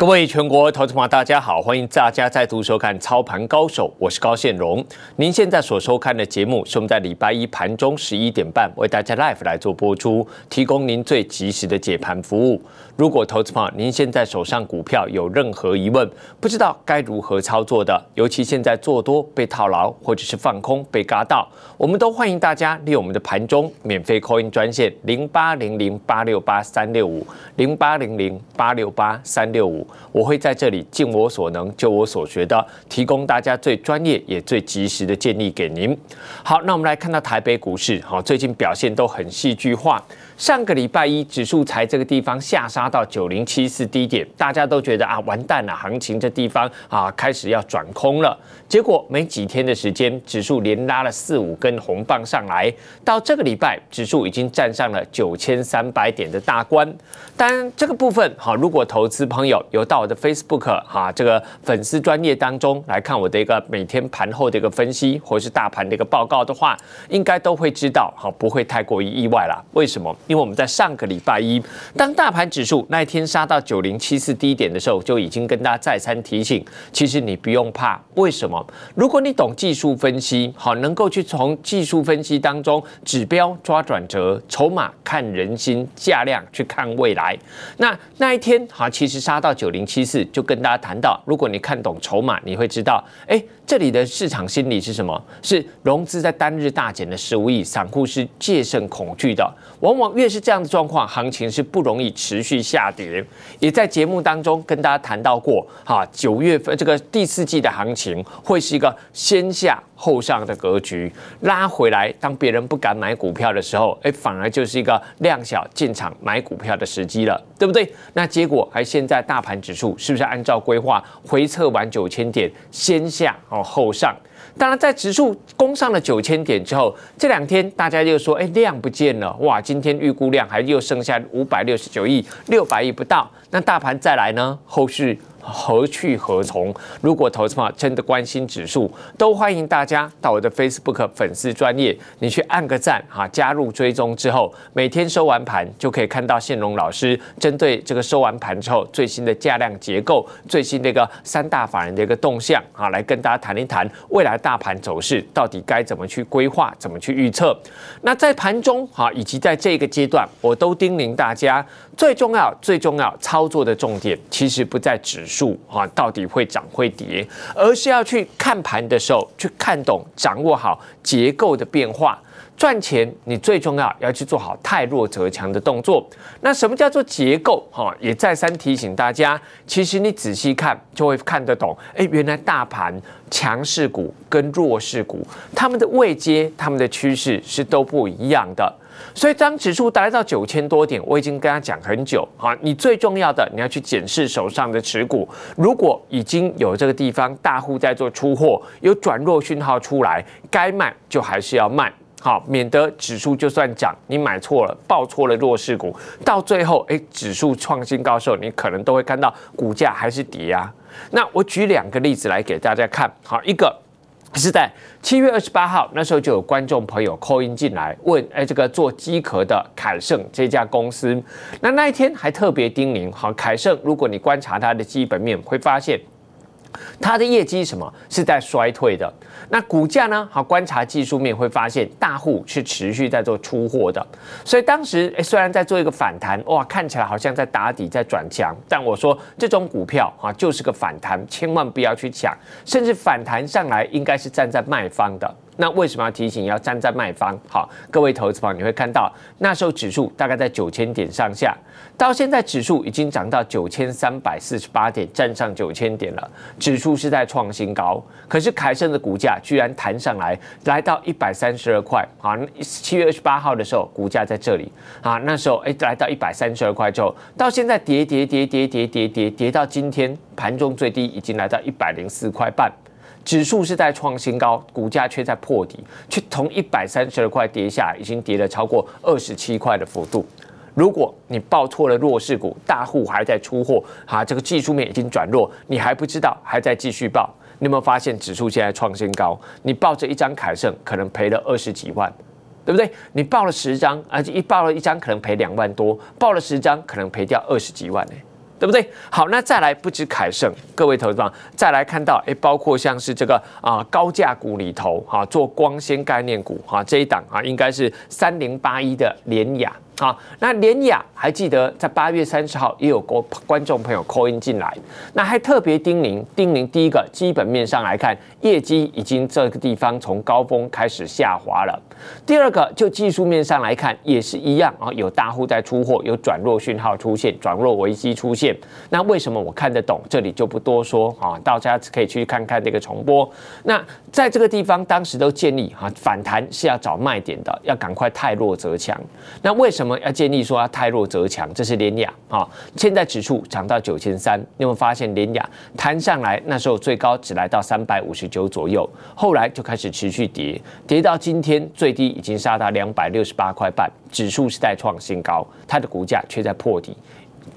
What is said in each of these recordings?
各位全国投资者，大家好！欢迎大家再度收看《操盘高手》，我是高宪荣。您现在所收看的节目，是我在礼拜一盘中十一点半为大家 live 来做播出，提供您最及时的解盘服务。如果投资友您现在手上股票有任何疑问，不知道该如何操作的，尤其现在做多被套牢，或者是放空被嘎到，我们都欢迎大家利用我们的盘中免费 c 音 in 专线零八零零八六八三六五零八零零八六八三六五，我会在这里尽我所能，就我所学的，提供大家最专业也最及时的建议给您。好，那我们来看到台北股市，好最近表现都很戏剧化。上个礼拜一，指数才这个地方下杀到九零七四低点，大家都觉得啊完蛋了，行情这地方啊开始要转空了。结果没几天的时间，指数连拉了四五根红棒上来，到这个礼拜，指数已经站上了九千三百点的大关。当然这个部分，好，如果投资朋友有到我的 Facebook 哈这个粉丝专业当中来看我的一个每天盘后的一个分析，或是大盘的一个报告的话，应该都会知道，好不会太过于意外了。为什么？因为我们在上个礼拜一，当大盘指数那一天杀到九零七四低点的时候，就已经跟大家再三提醒，其实你不用怕。为什么？如果你懂技术分析，好，能够去从技术分析当中指标抓转折，筹码看人心，价量去看未来。那那一天好，其实杀到九零七四，就跟大家谈到，如果你看懂筹码，你会知道，哎。这里的市场心理是什么？是融资在单日大减的十五亿，散户是借慎恐惧的。往往越是这样的状况，行情是不容易持续下跌。也在节目当中跟大家谈到过，哈，九月份这个第四季的行情会是一个先下。后上的格局拉回来，当别人不敢买股票的时候，哎，反而就是一个量小进场买股票的时机了，对不对？那结果还现在大盘指数是不是按照规划回撤完九千点，先下哦后上？当然，在指数攻上了九千点之后，这两天大家又说，哎，量不见了哇！今天预估量还又剩下五百六十九亿、六百亿不到，那大盘再来呢？后续？何去何从？如果投资方真的关心指数，都欢迎大家到我的 Facebook 粉丝专业，你去按个赞啊，加入追踪之后，每天收完盘就可以看到现荣老师针对这个收完盘之后最新的价量结构、最新的一个三大法人的一个动向啊，来跟大家谈一谈未来大盘走势到底该怎么去规划、怎么去预测。那在盘中啊，以及在这个阶段，我都叮咛大家，最重要、最重要操作的重点其实不在指。数啊，到底会涨会跌，而是要去看盘的时候，去看懂、掌握好结构的变化。赚钱，你最重要要去做好太弱则强的动作。那什么叫做结构？哈，也再三提醒大家，其实你仔细看就会看得懂。哎，原来大盘强势股跟弱势股，他们的位阶、他们的趋势是都不一样的。所以当指数来到九千多点，我已经跟他讲很久好，你最重要的，你要去检视手上的持股。如果已经有这个地方大户在做出货，有转弱讯号出来，该卖就还是要卖，好，免得指数就算涨，你买错了，报错了弱势股，到最后哎，指数创新高候，你可能都会看到股价还是跌啊。那我举两个例子来给大家看，好，一个。是在七月二十八号，那时候就有观众朋友 call in 进来问，哎，这个做机壳的凯盛这家公司，那那一天还特别叮咛，好，凯盛，如果你观察它的基本面，会发现。它的业绩什么是在衰退的？那股价呢？好，观察技术面会发现，大户是持续在做出货的。所以当时虽然在做一个反弹，哇，看起来好像在打底、在转强，但我说这种股票啊，就是个反弹，千万不要去抢，甚至反弹上来应该是站在卖方的。那为什么要提醒要站在卖方？好，各位投资朋友，你会看到那时候指数大概在九千点上下，到现在指数已经涨到九千三百四十八点，站上九千点了。指数是在创新高，可是凯盛的股价居然弹上来，来到一百三十二块。好，七月二十八号的时候股价在这里，啊，那时候哎来到一百三十二块，后，到现在跌跌跌跌跌跌跌跌到今天盘中最低已经来到一百零四块半。指数是在创新高，股价却在破底，却从一百三十二块跌下，已经跌了超过二十七块的幅度。如果你报错了弱势股，大户还在出货，哈，这个技术面已经转弱，你还不知道，还在继续报。你有没有发现指数现在创新高？你抱着一张凯盛可能赔了二十几万，对不对？你报了十张，而且一报了一张可能赔两万多，报了十张可能赔掉二十几万呢。对不对？好，那再来不止凯盛，各位投资方再来看到，哎，包括像是这个啊高价股里头啊，做光纤概念股哈这一档啊，应该是三零八一的联雅。好，那连雅还记得在八月三十号也有过观众朋友 call in 进来，那还特别叮咛，叮咛第一个基本面上来看，业绩已经这个地方从高峰开始下滑了；第二个就技术面上来看，也是一样啊，有大户在出货，有转弱讯号出现，转弱危机出现。那为什么我看得懂？这里就不多说啊，大家可以去看看这个重播。那在这个地方当时都建议哈，反弹是要找卖点的，要赶快太弱则强。那为什么？要建立说太弱则强，这是连雅啊。现在指数涨到九千三，因有发现连雅弹上来，那时候最高只来到三百五十九左右，后来就开始持续跌，跌到今天最低已经杀到两百六十八块半，指数是在创新高，它的股价却在破底，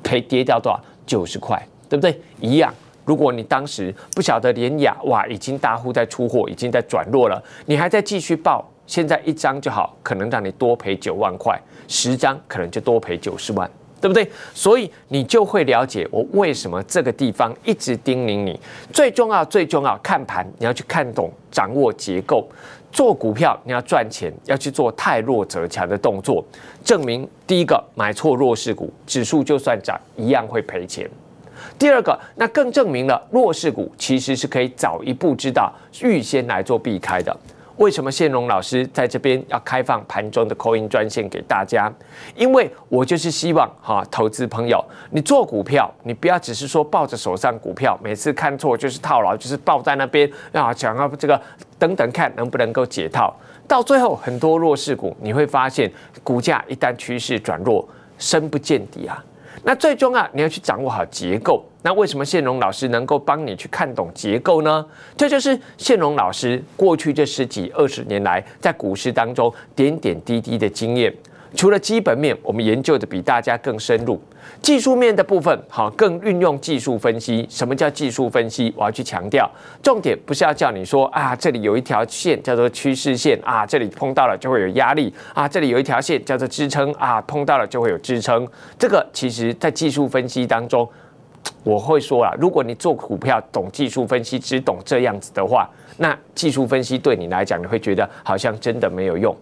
赔跌掉多少？九十块，对不对？一样。如果你当时不晓得连雅哇，已经大户在出货，已经在转弱了，你还在继续报，现在一张就好，可能让你多赔九万块。十张可能就多赔九十万，对不对？所以你就会了解我为什么这个地方一直叮咛你，最重要、最重要看盘，你要去看懂、掌握结构。做股票你要赚钱，要去做太弱则强的动作，证明第一个买错弱势股，指数就算涨一样会赔钱。第二个，那更证明了弱势股其实是可以早一步知道、预先来做避开的。为什么谢荣老师在这边要开放盘中的 coin 专线给大家？因为我就是希望哈，投资朋友，你做股票，你不要只是说抱着手上股票，每次看错就是套牢，就是抱在那边啊，想要这个等等看能不能够解套，到最后很多弱势股，你会发现股价一旦趋势转弱，深不见底啊。那最终啊，你要去掌握好结构。那为什么谢荣老师能够帮你去看懂结构呢？这就是谢荣老师过去这十几二十年来在股市当中点点滴滴的经验。除了基本面，我们研究的比大家更深入。技术面的部分，好，更运用技术分析。什么叫技术分析？我要去强调，重点不是要叫你说啊，这里有一条线叫做趋势线啊，这里碰到了就会有压力啊，这里有一条线叫做支撑啊，碰到了就会有支撑。这个其实，在技术分析当中，我会说啊，如果你做股票懂技术分析，只懂这样子的话，那技术分析对你来讲，你会觉得好像真的没有用。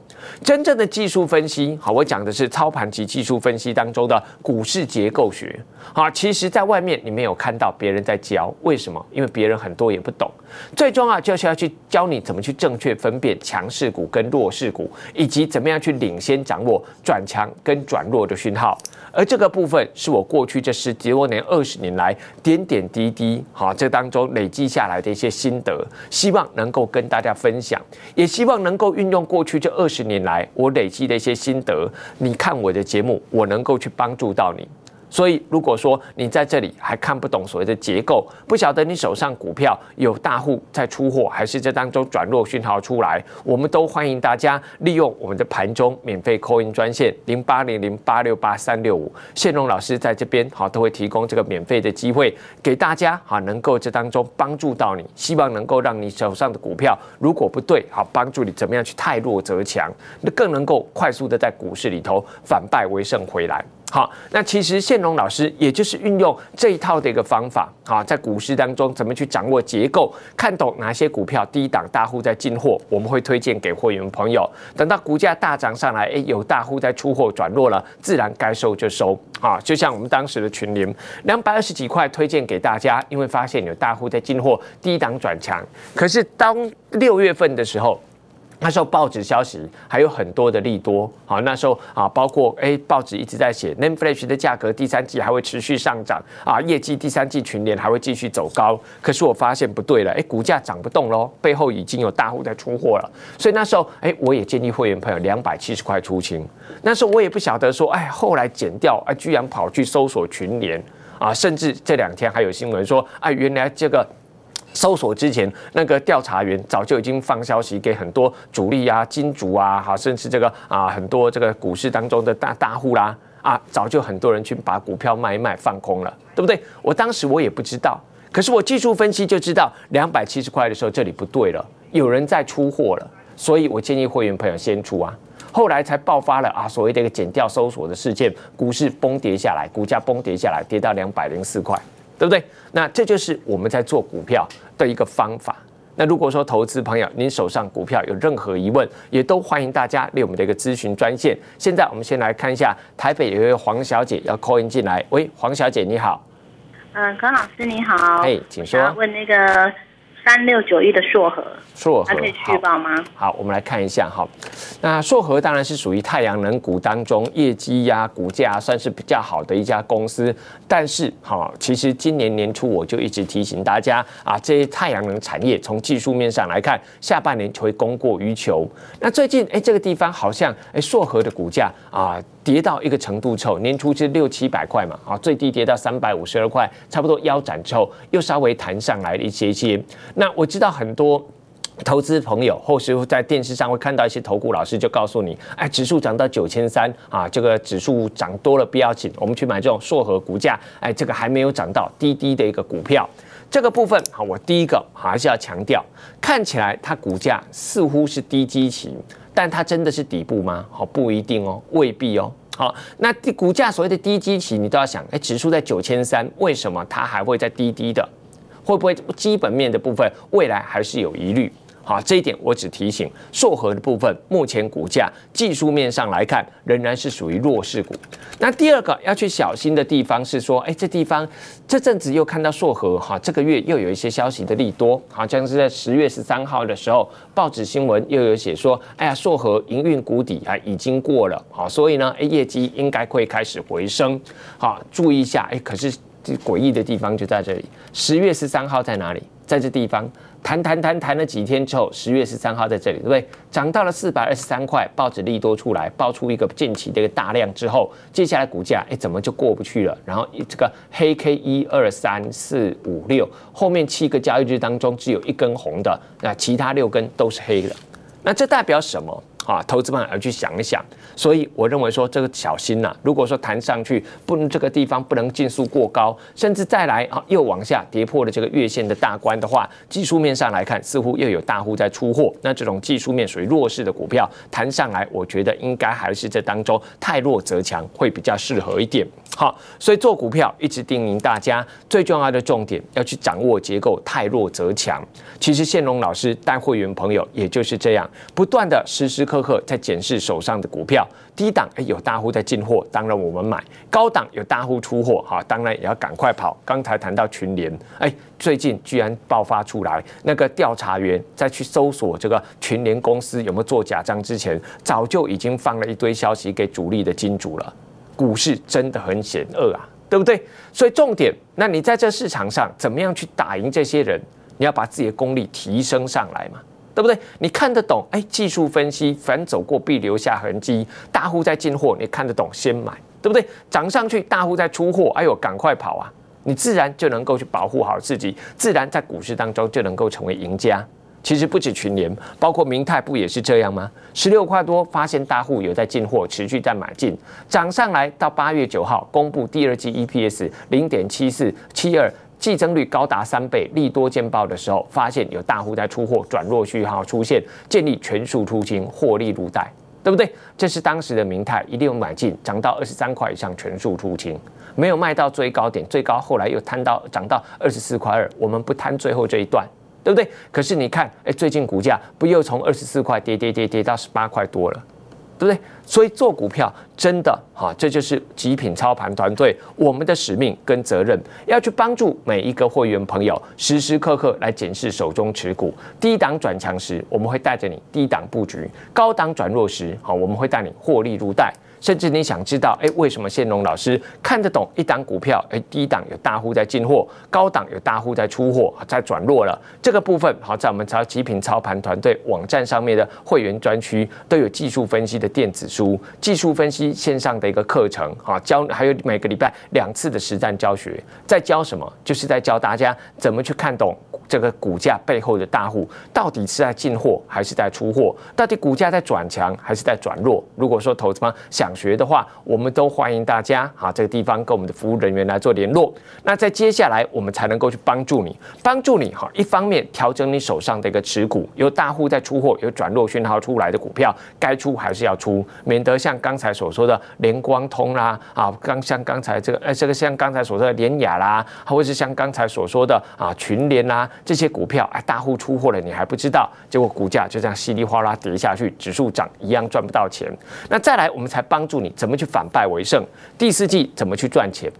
真正的技术分析，好，我讲的是操盘及技术分析当中的股市结构学，好，其实在外面你没有看到别人在教，为什么？因为别人很多也不懂，最终啊，就是要去教你怎么去正确分辨强势股跟弱势股，以及怎么样去领先掌握转强跟转弱的讯号。而这个部分是我过去这十几多年、二十年来点点滴滴，哈，这当中累积下来的一些心得，希望能够跟大家分享，也希望能够运用过去这二十年来我累积的一些心得，你看我的节目，我能够去帮助到你。所以，如果说你在这里还看不懂所谓的结构，不晓得你手上股票有大户在出货，还是这当中转弱讯号出来，我们都欢迎大家利用我们的盘中免费扣音专线零八零零八六八三六五，谢龙老师在这边好都会提供这个免费的机会给大家，好能够这当中帮助到你，希望能够让你手上的股票如果不对，好帮助你怎么样去太弱则强，那更能够快速的在股市里头反败为胜回来。好，那其实谢龙老师也就是运用这一套的一个方法，好，在股市当中怎么去掌握结构，看懂哪些股票低档大户在进货，我们会推荐给会员朋友。等到股价大涨上来，哎，有大户在出货转弱了，自然该收就收啊。就像我们当时的群聊，两百二十几块推荐给大家，因为发现有大户在进货，低档转强。可是当六月份的时候。那时候报纸消息还有很多的利多，好那时候啊，包括哎报纸一直在写 n a m e f l a s h 的价格第三季还会持续上涨，啊业绩第三季群联还会继续走高。可是我发现不对了，哎股价涨不动喽，背后已经有大户在出货了。所以那时候哎，我也建议会员朋友两百七十块出清。那时候我也不晓得说，哎后来减掉，哎居然跑去搜索群联，啊甚至这两天还有新闻说，哎原来这个。搜索之前，那个调查员早就已经放消息给很多主力啊、金主啊，好，甚至这个啊，很多这个股市当中的大大户啦，啊，早就很多人去把股票卖一卖，放空了，对不对？我当时我也不知道，可是我技术分析就知道，两百七十块的时候这里不对了，有人在出货了，所以我建议会员朋友先出啊。后来才爆发了啊，所谓的一个减掉搜索的事件，股市崩跌下来，股价崩跌下来，跌到两百零四块。对不对？那这就是我们在做股票的一个方法。那如果说投资朋友您手上股票有任何疑问，也都欢迎大家列我们的一个咨询专线。现在我们先来看一下，台北有一位黄小姐要 call in 进来。喂，黄小姐你好。嗯，康老师你好。哎，请说。问那个。三六九一的硕核，硕核还可以续报吗？好，我们来看一下哈。那硕核当然是属于太阳能股当中业绩呀、股价算是比较好的一家公司。但是好，其实今年年初我就一直提醒大家啊，这些太阳能产业从技术面上来看，下半年就会供过于求。那最近哎，这个地方好像哎，硕核的股价啊。跌到一个程度之后，年初是六七百块嘛，啊，最低跌到三百五十二块，差不多腰斩之后，又稍微弹上来了一些。些。那我知道很多投资朋友，或是在电视上会看到一些投顾老师就告诉你，哎，指数涨到九千三啊，这个指数涨多了不要紧，我们去买这种缩和股价，哎，这个还没有涨到低低的一个股票，这个部分啊，我第一个还是要强调，看起来它股价似乎是低基情。但它真的是底部吗？好，不一定哦，未必哦。好，那股价所谓的低基期，你都要想，哎，指数在九千三，为什么它还会在低低的？会不会基本面的部分未来还是有疑虑？啊，这一点我只提醒硕和的部分，目前股价技术面上来看，仍然是属于弱势股。那第二个要去小心的地方是说，哎，这地方这阵子又看到硕和哈，这个月又有一些消息的利多，好，像是在十月十三号的时候，报纸新闻又有写说，哎呀，硕和营运谷底啊已经过了，好，所以呢，哎，业绩应该会开始回升，好，注意一下，哎，可是这诡异的地方就在这里，十月十三号在哪里？在这地方。谈谈谈谈了几天之后，十月十三号在这里，对不对？涨到了四百二十三块，报纸利多出来，爆出一个近期的一个大量之后，接下来股价哎怎么就过不去了？然后这个黑 K 一二三四五六后面七个交易日当中只有一根红的，那其他六根都是黑的，那这代表什么？啊，投资方要去想一想，所以我认为说这个小心呐。如果说弹上去不能这个地方不能尽速过高，甚至再来啊又往下跌破了这个月线的大关的话，技术面上来看似乎又有大户在出货。那这种技术面属于弱势的股票，弹上来我觉得应该还是这当中太弱则强会比较适合一点。好，所以做股票一直叮咛大家最重要的重点要去掌握结构，太弱则强。其实线龙老师带会员朋友也就是这样，不断的实时苛刻在检视手上的股票，低档哎有大户在进货，当然我们买；高档有大户出货，哈，当然也要赶快跑。刚才谈到群联，哎，最近居然爆发出来，那个调查员在去搜索这个群联公司有没有做假账之前，早就已经放了一堆消息给主力的金主了。股市真的很险恶啊，对不对？所以重点，那你在这市场上怎么样去打赢这些人？你要把自己的功力提升上来嘛。对不对？你看得懂？哎，技术分析，凡走过必留下痕迹。大户在进货，你看得懂，先买，对不对？涨上去，大户在出货，哎呦，赶快跑啊！你自然就能够去保护好自己，自然在股市当中就能够成为赢家。其实不止群联，包括明泰不也是这样吗？十六块多，发现大户有在进货，持续在买进，涨上来到八月九号公布第二季 EPS 零点七四七二。计增率高达三倍，利多见报的时候，发现有大户在出货，转弱讯号出现，建立全数出清，获利如袋，对不对？这是当时的明泰，一定要买进，涨到二十三块以上全数出清，没有卖到最高点，最高后来又摊到涨到二十四块二，我们不摊最后这一段，对不对？可是你看，哎，最近股价不又从二十四块跌跌跌跌到十八块多了？对不对？所以做股票真的哈，这就是极品操盘团队我们的使命跟责任，要去帮助每一个会员朋友时时刻刻来检视手中持股，低档转强时，我们会带着你低档布局；高档转弱时，好我们会带你获利入袋。甚至你想知道，哎，为什么线龙老师看得懂一档股票？哎，低档有大户在进货，高档有大户在出货，在转弱了。这个部分，好在我们超极品操盘团队网站上面的会员专区都有技术分析的电子书、技术分析线上的一个课程，好，教还有每个礼拜两次的实战教学，在教什么？就是在教大家怎么去看懂。这个股价背后的大户到底是在进货还是在出货？到底股价在转强还是在转弱？如果说投资方想学的话，我们都欢迎大家哈，这个地方跟我们的服务人员来做联络。那在接下来，我们才能够去帮助你，帮助你哈。一方面调整你手上的一个持股，有大户在出货，有转弱讯号出来的股票，该出还是要出，免得像刚才所说的联光通啦，啊，刚像刚才这个，呃，这个像刚才所说的联雅啦，或者是像刚才所说的啊，群联啦。这些股票哎，大户出货了，你还不知道，结果股价就这样稀里哗啦跌下去，指数涨一样赚不到钱。那再来，我们才帮助你怎么去反败为胜，第四季怎么去赚钱，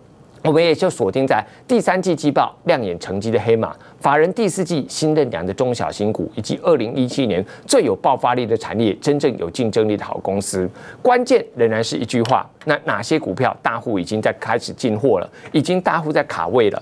我们也就锁定在第三季季报亮眼成绩的黑马，法人第四季新任良的中小型股，以及二零一七年最有爆发力的产业，真正有竞争力的好公司。关键仍然是一句话，那哪些股票大户已经在开始进货了，已经大户在卡位了。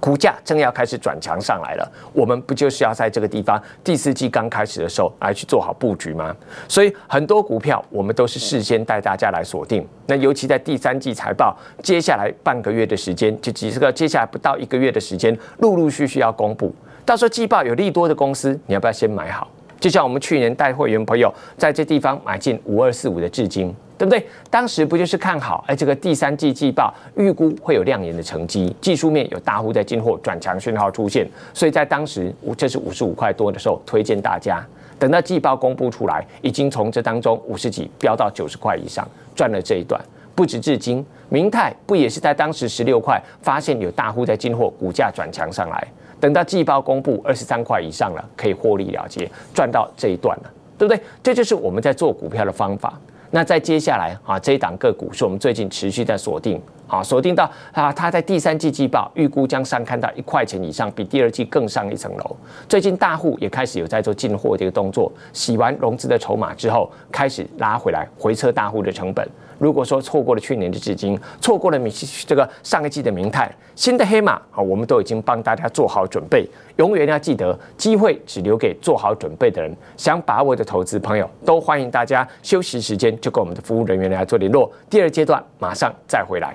股价正要开始转强上来了，我们不就是要在这个地方第四季刚开始的时候来去做好布局吗？所以很多股票我们都是事先带大家来锁定。那尤其在第三季财报，接下来半个月的时间，就几十个接下来不到一个月的时间，陆陆续续要公布，到时候季报有利多的公司，你要不要先买好？就像我们去年带会员朋友在这地方买进五二四五的至今，对不对？当时不就是看好哎，这个第三季季报预估会有亮眼的成绩，技术面有大户在进货，转强讯号出现，所以在当时这是五十五块多的时候推荐大家，等到季报公布出来，已经从这当中五十几飙到九十块以上，赚了这一段。不止至今，明泰不也是在当时十六块发现有大户在进货，股价转强上来？等到季报公布二十三块以上了，可以获利了结，赚到这一段了，对不对？这就是我们在做股票的方法。那在接下来啊，这一档个股是我们最近持续在锁定。啊，锁定到啊，他在第三季季报预估将上看到一块钱以上，比第二季更上一层楼。最近大户也开始有在做进货的一个动作，洗完融资的筹码之后，开始拉回来回撤大户的成本。如果说错过了去年的至金，错过了米这个上一季的明泰，新的黑马啊，我们都已经帮大家做好准备。永远要记得，机会只留给做好准备的人。想把握的投资朋友，都欢迎大家休息时间就跟我们的服务人员来做联络。第二阶段马上再回来。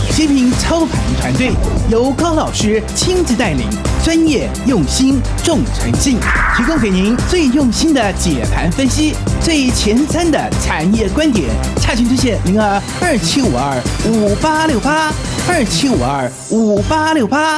极品操盘团队由高老师亲自带领，专业、用心、重诚信，提供给您最用心的解盘分析、最前瞻的产业观点。洽询热线零二二七五二五八六八，二七五二五八六八。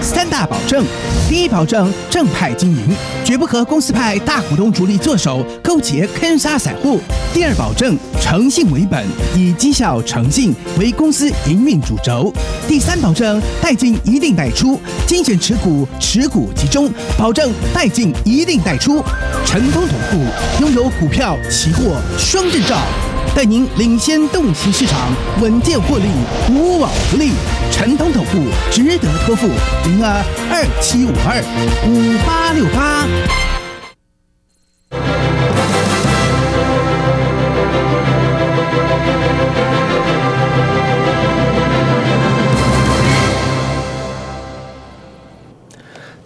三大保证：第一保证正派经营，绝不和公司派大股东主力坐手勾结坑杀散户；第二保证诚信为本，以绩效诚信为公司营运主轴；第三保证代进一定代出，精选持股，持股集中，保证代进一定代出，成功同步，拥有股票期货双证照。带您领先洞悉市场，稳健获利，无往不利。陈通投顾值得托付，零二二七五二五八六八。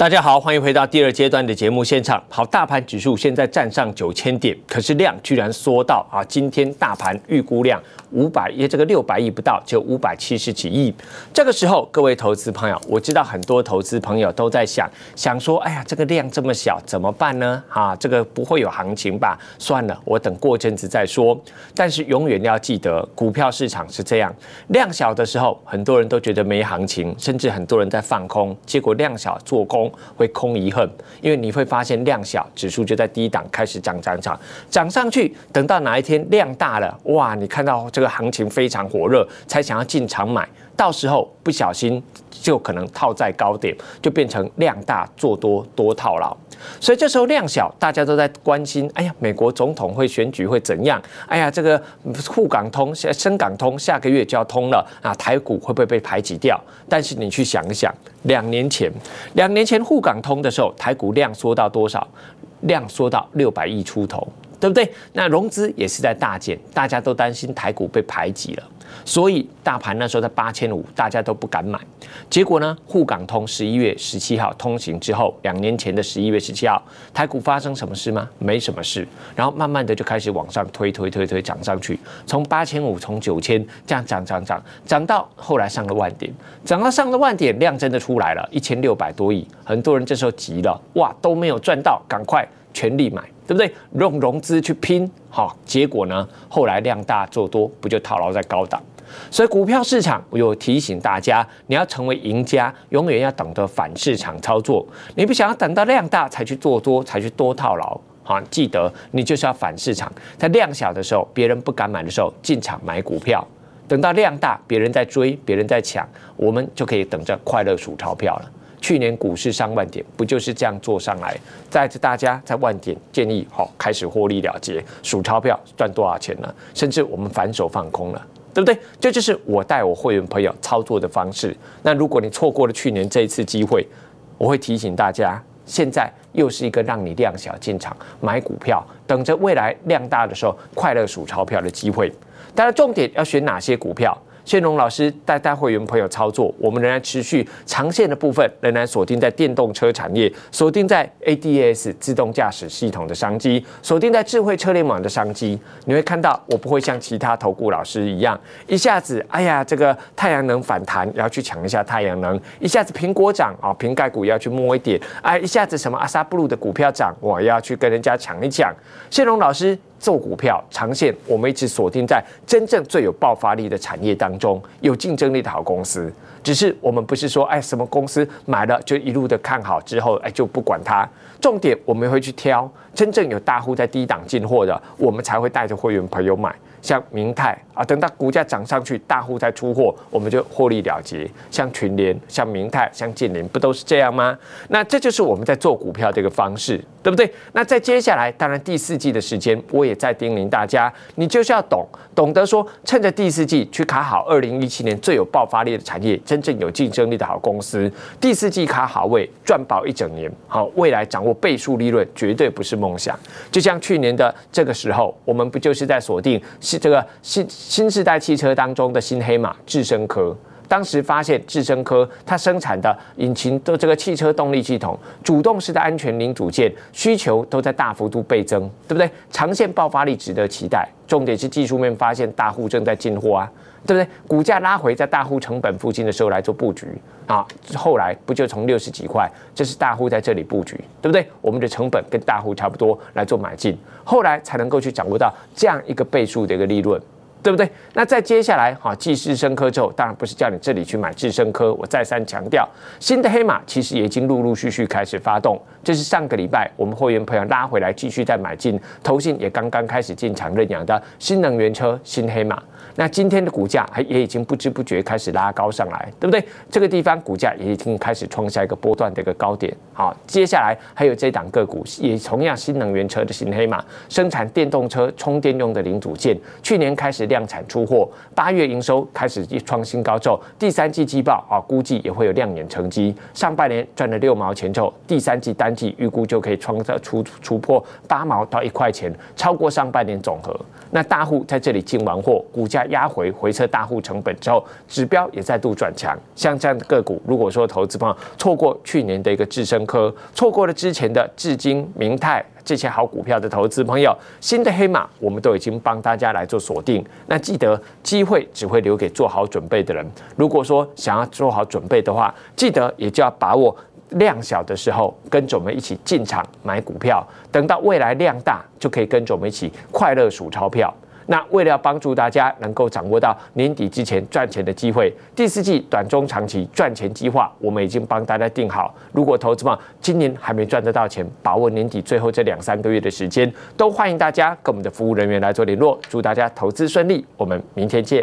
大家好，欢迎回到第二阶段的节目现场。好，大盘指数现在站上九千点，可是量居然缩到啊，今天大盘预估量五百亿，这个六百亿不到，就五百七十几亿。这个时候，各位投资朋友，我知道很多投资朋友都在想，想说，哎呀，这个量这么小，怎么办呢？啊，这个不会有行情吧？算了，我等过阵子再说。但是永远要记得，股票市场是这样，量小的时候，很多人都觉得没行情，甚至很多人在放空，结果量小做空。会空一恨，因为你会发现量小，指数就在低档开始涨涨涨，涨上去，等到哪一天量大了，哇，你看到这个行情非常火热，才想要进场买，到时候不小心就可能套在高点，就变成量大做多多套牢。所以这时候量小，大家都在关心，哎呀，美国总统会选举会怎样？哎呀，这个沪港通、深港通下个月就要通了啊，台股会不会被排挤掉？但是你去想一想，两年前，两年前沪港通的时候，台股量缩到多少？量缩到六百亿出头，对不对？那融资也是在大减，大家都担心台股被排挤了。所以大盘那时候在八千五，大家都不敢买。结果呢，沪港通十一月十七号通行之后，两年前的十一月十七号，台股发生什么事吗？没什么事。然后慢慢的就开始往上推推推推涨上去，从八千五从九千这样涨涨涨，涨到后来上了万点，涨到上了万点量真的出来了，一千六百多亿。很多人这时候急了，哇，都没有赚到，赶快。全力买，对不对？用融资去拼，好，结果呢？后来量大做多，不就套牢在高档？所以股票市场，我有提醒大家，你要成为赢家，永远要懂得反市场操作。你不想要等到量大才去做多，才去多套牢？好，记得你就是要反市场，在量小的时候，别人不敢买的时候进场买股票，等到量大，别人在追，别人在抢，我们就可以等着快乐数钞票了。去年股市上万点，不就是这样做上来？再次大家在万点建议好开始获利了结，数钞票赚多少钱呢？甚至我们反手放空了，对不对？这就是我带我会员朋友操作的方式。那如果你错过了去年这一次机会，我会提醒大家，现在又是一个让你量小进场买股票，等着未来量大的时候快乐数钞票的机会。当然，重点要选哪些股票？谢荣老师带带会员朋友操作，我们仍然持续长线的部分仍然锁定在电动车产业，锁定在 ADS 自动驾驶系统的商机，锁定在智慧车联网的商机。你会看到，我不会像其他投顾老师一样，一下子哎呀，这个太阳能反弹，然后去抢一下太阳能；一下子苹果涨啊，瓶盖股要去摸一点；哎，一下子什么阿萨布鲁的股票涨，我要去跟人家抢一抢。谢荣老师。做股票长线，我们一直锁定在真正最有爆发力的产业当中，有竞争力的好公司。只是我们不是说哎什么公司买了就一路的看好之后哎就不管它，重点我们会去挑真正有大户在低档进货的，我们才会带着会员朋友买。像明泰啊，等到股价涨上去，大户再出货，我们就获利了结。像群联、像明泰、像建林，不都是这样吗？那这就是我们在做股票的一个方式，对不对？那在接下来，当然第四季的时间，我也在叮咛大家，你就是要懂，懂得说趁着第四季去卡好二零一七年最有爆发力的产业。真正有竞争力的好公司，第四季卡好位赚饱一整年，好未来掌握倍数利润绝对不是梦想。就像去年的这个时候，我们不就是在锁定是这个新新时代汽车当中的新黑马智深科？当时发现智深科它生产的引擎的这个汽车动力系统主动式的安全零组件需求都在大幅度倍增，对不对？长线爆发力值得期待。重点是技术面发现大户正在进货啊。对不对？股价拉回在大户成本附近的时候来做布局啊，后来不就从六十几块，这是大户在这里布局，对不对？我们的成本跟大户差不多来做买进，后来才能够去掌握到这样一个倍数的一个利润。对不对？那在接下来哈，继智深科之后，当然不是叫你这里去买智深科。我再三强调，新的黑马其实也已经陆陆续续开始发动。这是上个礼拜我们会员朋友拉回来继续在买进，投信也刚刚开始进场认养的新能源车新黑马。那今天的股价还也已经不知不觉开始拉高上来，对不对？这个地方股价已经开始创下一个波段的一个高点。好，接下来还有这档个股，也同样新能源车的新黑马，生产电动车充电用的零组件，去年开始。量产出货，八月营收开始创新高之后，第三季季报啊，估计也会有亮眼成绩。上半年赚了六毛钱后，第三季单季预估就可以创造出突破八毛到一块钱，超过上半年总和。那大户在这里进完货，股价压回回撤大户成本之后，指标也再度转强。像这样的个股，如果说投资方错过去年的一个智深科，错过了之前的智今明泰。这些好股票的投资朋友，新的黑马我们都已经帮大家来做锁定。那记得，机会只会留给做好准备的人。如果说想要做好准备的话，记得也就要把握量小的时候，跟着我们一起进场买股票。等到未来量大，就可以跟着我们一起快乐数钞票。那为了帮助大家能够掌握到年底之前赚钱的机会，第四季短中长期赚钱计划，我们已经帮大家定好。如果投资方今年还没赚得到钱，把握年底最后这两三个月的时间，都欢迎大家跟我们的服务人员来做联络。祝大家投资顺利，我们明天见。